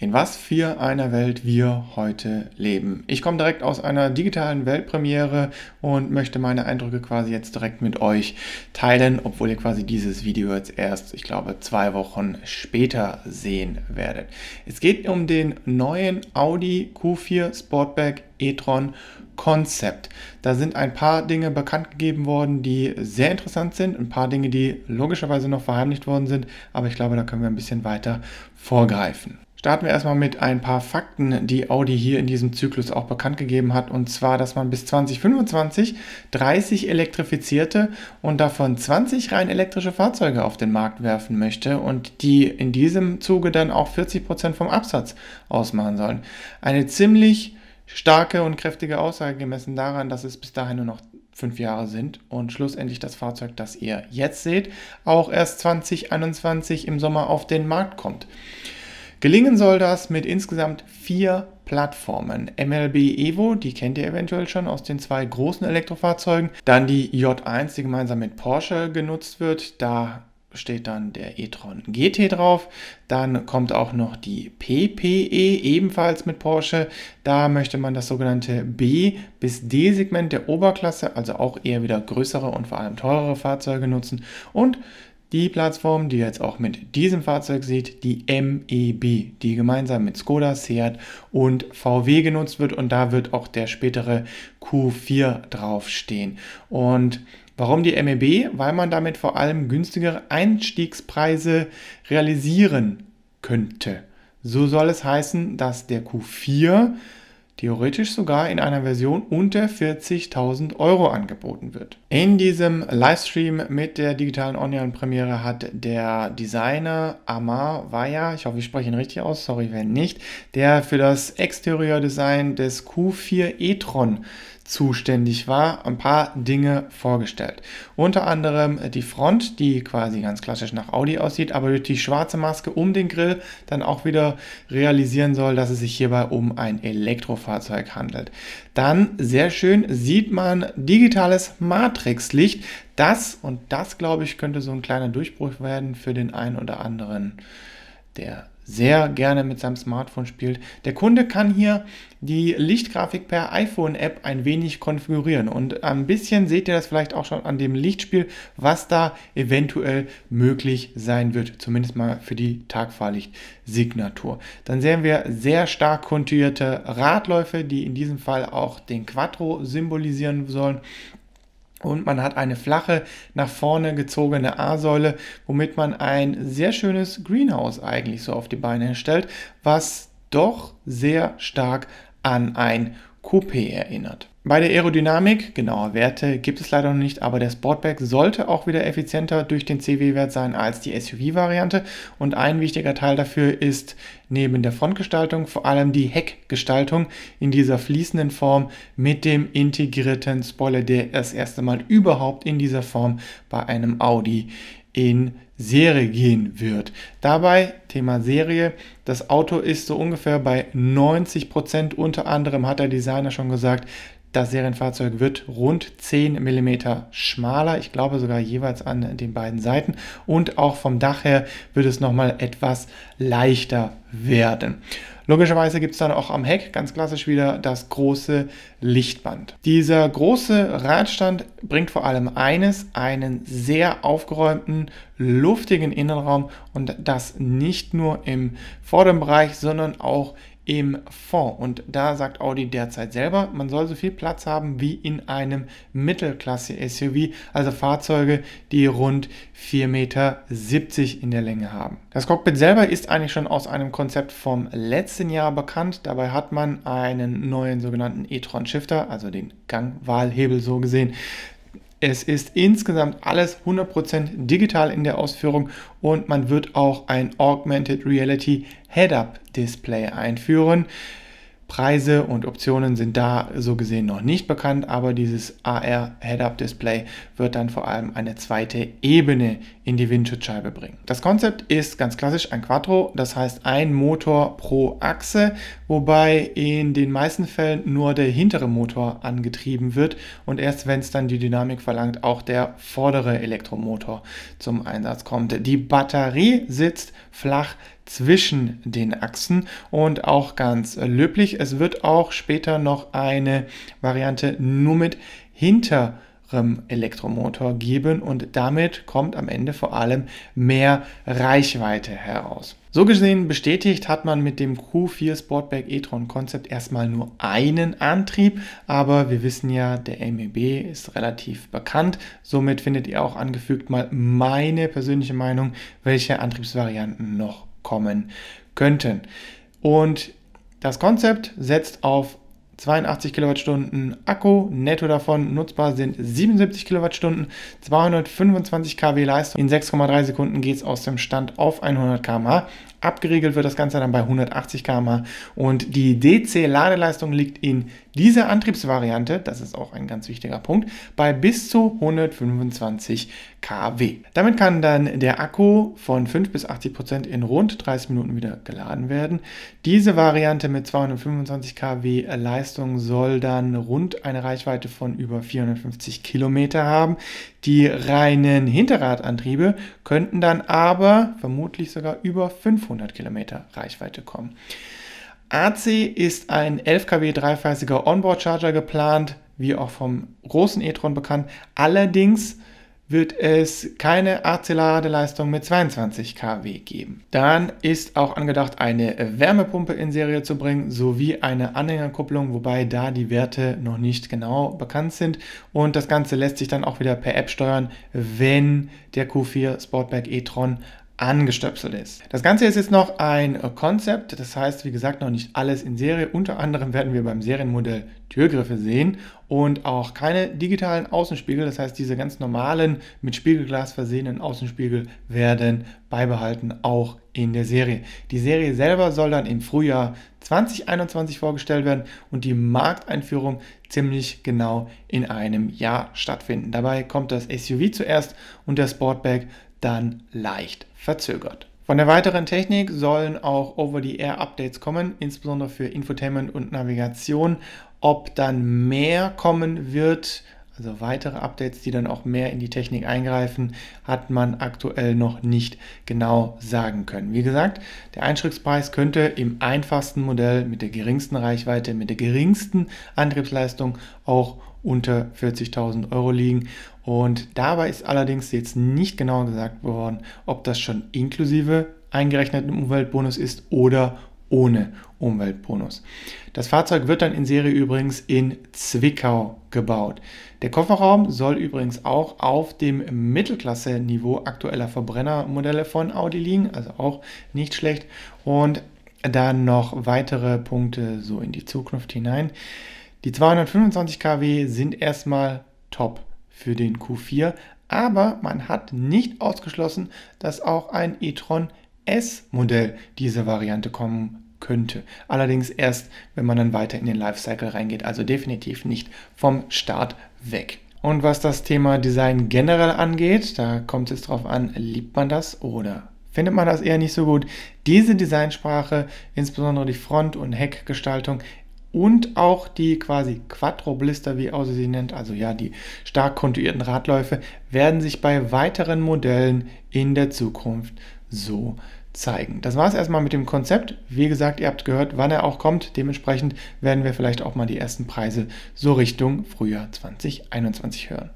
in was für einer Welt wir heute leben. Ich komme direkt aus einer digitalen Weltpremiere und möchte meine Eindrücke quasi jetzt direkt mit euch teilen, obwohl ihr quasi dieses Video jetzt erst, ich glaube, zwei Wochen später sehen werdet. Es geht um den neuen Audi Q4 Sportback e-tron Konzept. Da sind ein paar Dinge bekannt gegeben worden, die sehr interessant sind, ein paar Dinge, die logischerweise noch verheimlicht worden sind, aber ich glaube, da können wir ein bisschen weiter vorgreifen. Starten wir erstmal mit ein paar Fakten, die Audi hier in diesem Zyklus auch bekannt gegeben hat. Und zwar, dass man bis 2025 30 elektrifizierte und davon 20 rein elektrische Fahrzeuge auf den Markt werfen möchte und die in diesem Zuge dann auch 40% Prozent vom Absatz ausmachen sollen. Eine ziemlich starke und kräftige Aussage gemessen daran, dass es bis dahin nur noch fünf Jahre sind und schlussendlich das Fahrzeug, das ihr jetzt seht, auch erst 2021 im Sommer auf den Markt kommt. Gelingen soll das mit insgesamt vier Plattformen. MLB Evo, die kennt ihr eventuell schon aus den zwei großen Elektrofahrzeugen. Dann die J1, die gemeinsam mit Porsche genutzt wird. Da steht dann der e-tron GT drauf. Dann kommt auch noch die PPE, ebenfalls mit Porsche. Da möchte man das sogenannte B- bis D-Segment der Oberklasse, also auch eher wieder größere und vor allem teurere Fahrzeuge nutzen. Und die Plattform, die jetzt auch mit diesem Fahrzeug sieht, die MEB, die gemeinsam mit Skoda, Seat und VW genutzt wird und da wird auch der spätere Q4 draufstehen. Und warum die MEB? Weil man damit vor allem günstigere Einstiegspreise realisieren könnte. So soll es heißen, dass der Q4 theoretisch sogar in einer Version unter 40.000 Euro angeboten wird. In diesem Livestream mit der digitalen Online-Premiere hat der Designer Amar Vaya, ich hoffe, ich spreche ihn richtig aus, sorry, wenn nicht, der für das Exterior-Design des Q4 e-tron zuständig war, ein paar Dinge vorgestellt. Unter anderem die Front, die quasi ganz klassisch nach Audi aussieht, aber durch die schwarze Maske um den Grill dann auch wieder realisieren soll, dass es sich hierbei um ein Elektrofahrzeug handelt. Dann sehr schön sieht man digitales Matrixlicht. Das und das, glaube ich, könnte so ein kleiner Durchbruch werden für den einen oder anderen, der sehr gerne mit seinem Smartphone spielt. Der Kunde kann hier die Lichtgrafik per iPhone-App ein wenig konfigurieren und ein bisschen seht ihr das vielleicht auch schon an dem Lichtspiel, was da eventuell möglich sein wird, zumindest mal für die Tagfahrlicht-Signatur. Dann sehen wir sehr stark kontierte Radläufe, die in diesem Fall auch den Quattro symbolisieren sollen und man hat eine flache nach vorne gezogene A-Säule, womit man ein sehr schönes Greenhouse eigentlich so auf die Beine stellt, was doch sehr stark an ein Coupé erinnert. Bei der Aerodynamik, genauer Werte gibt es leider noch nicht, aber der Sportback sollte auch wieder effizienter durch den CW-Wert sein als die SUV-Variante und ein wichtiger Teil dafür ist neben der Frontgestaltung vor allem die Heckgestaltung in dieser fließenden Form mit dem integrierten Spoiler, der das erste Mal überhaupt in dieser Form bei einem Audi in Serie gehen wird. Dabei, Thema Serie, das Auto ist so ungefähr bei 90 Prozent. Unter anderem hat der Designer schon gesagt, das Serienfahrzeug wird rund 10 mm schmaler, ich glaube sogar jeweils an den beiden Seiten. Und auch vom Dach her wird es nochmal etwas leichter werden. Logischerweise gibt es dann auch am Heck ganz klassisch wieder das große Lichtband. Dieser große Radstand bringt vor allem eines, einen sehr aufgeräumten, luftigen Innenraum und das nicht nur im vorderen Bereich, sondern auch im Fond. Und da sagt Audi derzeit selber, man soll so viel Platz haben wie in einem Mittelklasse-SUV, also Fahrzeuge, die rund 4,70 Meter in der Länge haben. Das Cockpit selber ist eigentlich schon aus einem Konzept vom letzten Jahr bekannt. Dabei hat man einen neuen sogenannten e-tron Shifter, also den Gangwahlhebel so gesehen, es ist insgesamt alles 100% digital in der Ausführung und man wird auch ein Augmented Reality Head-Up Display einführen. Preise und Optionen sind da so gesehen noch nicht bekannt, aber dieses AR Head-Up-Display wird dann vor allem eine zweite Ebene in die Windschutzscheibe bringen. Das Konzept ist ganz klassisch ein Quattro, das heißt ein Motor pro Achse, wobei in den meisten Fällen nur der hintere Motor angetrieben wird und erst wenn es dann die Dynamik verlangt, auch der vordere Elektromotor zum Einsatz kommt. Die Batterie sitzt flach zwischen den Achsen und auch ganz löblich. Es wird auch später noch eine Variante nur mit hinter Elektromotor geben und damit kommt am Ende vor allem mehr Reichweite heraus. So gesehen bestätigt hat man mit dem Q4 Sportback e-tron Konzept erstmal nur einen Antrieb, aber wir wissen ja, der MEB ist relativ bekannt. Somit findet ihr auch angefügt mal meine persönliche Meinung, welche Antriebsvarianten noch kommen könnten. Und das Konzept setzt auf 82 Kilowattstunden Akku, netto davon nutzbar sind 77 Kilowattstunden, 225 kW Leistung. In 6,3 Sekunden geht es aus dem Stand auf 100 km/h. Abgeriegelt wird das Ganze dann bei 180 km/h und die DC-Ladeleistung liegt in diese Antriebsvariante, das ist auch ein ganz wichtiger Punkt, bei bis zu 125 kW. Damit kann dann der Akku von 5 bis 80 Prozent in rund 30 Minuten wieder geladen werden. Diese Variante mit 225 kW Leistung soll dann rund eine Reichweite von über 450 Kilometer haben. Die reinen Hinterradantriebe könnten dann aber vermutlich sogar über 500 Kilometer Reichweite kommen. AC ist ein 11 kW dreiphasiger Onboard-Charger geplant, wie auch vom großen e-tron bekannt. Allerdings wird es keine AC-Ladeleistung mit 22 kW geben. Dann ist auch angedacht, eine Wärmepumpe in Serie zu bringen, sowie eine Anhängerkupplung, wobei da die Werte noch nicht genau bekannt sind. Und das Ganze lässt sich dann auch wieder per App steuern, wenn der Q4 Sportback e-tron angestöpselt ist. Das Ganze ist jetzt noch ein äh, Konzept, das heißt, wie gesagt, noch nicht alles in Serie. Unter anderem werden wir beim Serienmodell Türgriffe sehen und auch keine digitalen Außenspiegel. Das heißt, diese ganz normalen mit Spiegelglas versehenen Außenspiegel werden beibehalten, auch in der Serie. Die Serie selber soll dann im Frühjahr 2021 vorgestellt werden und die Markteinführung ziemlich genau in einem Jahr stattfinden. Dabei kommt das SUV zuerst und der Sportback dann leicht verzögert. Von der weiteren Technik sollen auch Over-the-Air-Updates kommen, insbesondere für Infotainment und Navigation. Ob dann mehr kommen wird, also weitere Updates, die dann auch mehr in die Technik eingreifen, hat man aktuell noch nicht genau sagen können. Wie gesagt, der Einstiegspreis könnte im einfachsten Modell mit der geringsten Reichweite, mit der geringsten Antriebsleistung auch unter 40.000 Euro liegen. Und dabei ist allerdings jetzt nicht genau gesagt worden, ob das schon inklusive eingerechneten Umweltbonus ist oder ohne Umweltbonus. Das Fahrzeug wird dann in Serie übrigens in Zwickau gebaut. Der Kofferraum soll übrigens auch auf dem Mittelklasse-Niveau aktueller Verbrennermodelle von Audi liegen, also auch nicht schlecht. Und dann noch weitere Punkte so in die Zukunft hinein. Die 225 kW sind erstmal top für den Q4, aber man hat nicht ausgeschlossen, dass auch ein e-tron S-Modell diese Variante kommen könnte. Allerdings erst, wenn man dann weiter in den Lifecycle reingeht, also definitiv nicht vom Start weg. Und was das Thema Design generell angeht, da kommt es darauf an, liebt man das oder findet man das eher nicht so gut. Diese Designsprache, insbesondere die Front- und Heckgestaltung, und auch die quasi Quadroblister, wie Außer sie nennt, also ja, die stark kontuierten Radläufe, werden sich bei weiteren Modellen in der Zukunft so zeigen. Das war es erstmal mit dem Konzept. Wie gesagt, ihr habt gehört, wann er auch kommt. Dementsprechend werden wir vielleicht auch mal die ersten Preise so Richtung Frühjahr 2021 hören.